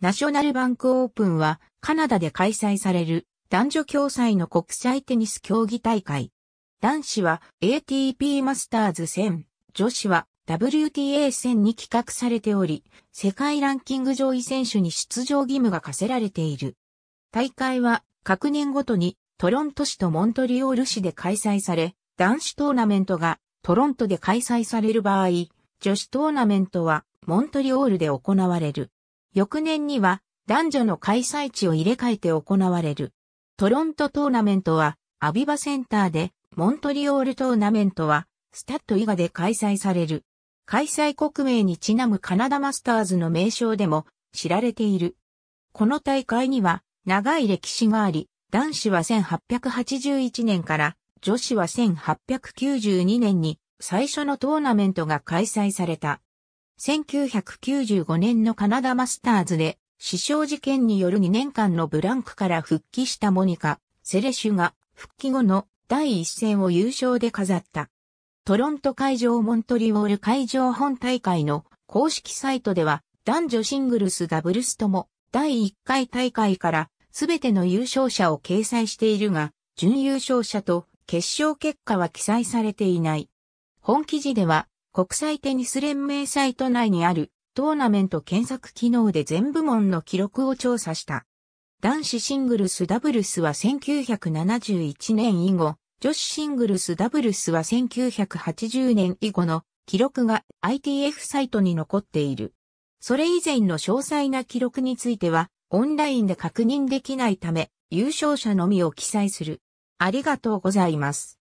ナショナルバンクオープンはカナダで開催される男女共催の国際テニス競技大会。男子は ATP マスターズ戦、女子は WTA 戦に企画されており、世界ランキング上位選手に出場義務が課せられている。大会は各年ごとにトロント市とモントリオール市で開催され、男子トーナメントがトロントで開催される場合、女子トーナメントはモントリオールで行われる。翌年には男女の開催地を入れ替えて行われる。トロントトーナメントはアビバセンターで、モントリオールトーナメントはスタッド以賀で開催される。開催国名にちなむカナダマスターズの名称でも知られている。この大会には長い歴史があり、男子は1881年から女子は1892年に最初のトーナメントが開催された。1995年のカナダマスターズで、死傷事件による2年間のブランクから復帰したモニカ、セレシュが、復帰後の第一戦を優勝で飾った。トロント会場モントリオール会場本大会の公式サイトでは、男女シングルスダブルスとも、第1回大会からすべての優勝者を掲載しているが、準優勝者と決勝結果は記載されていない。本記事では、国際テニス連盟サイト内にあるトーナメント検索機能で全部門の記録を調査した。男子シングルスダブルスは1971年以後、女子シングルスダブルスは1980年以後の記録が ITF サイトに残っている。それ以前の詳細な記録については、オンラインで確認できないため、優勝者のみを記載する。ありがとうございます。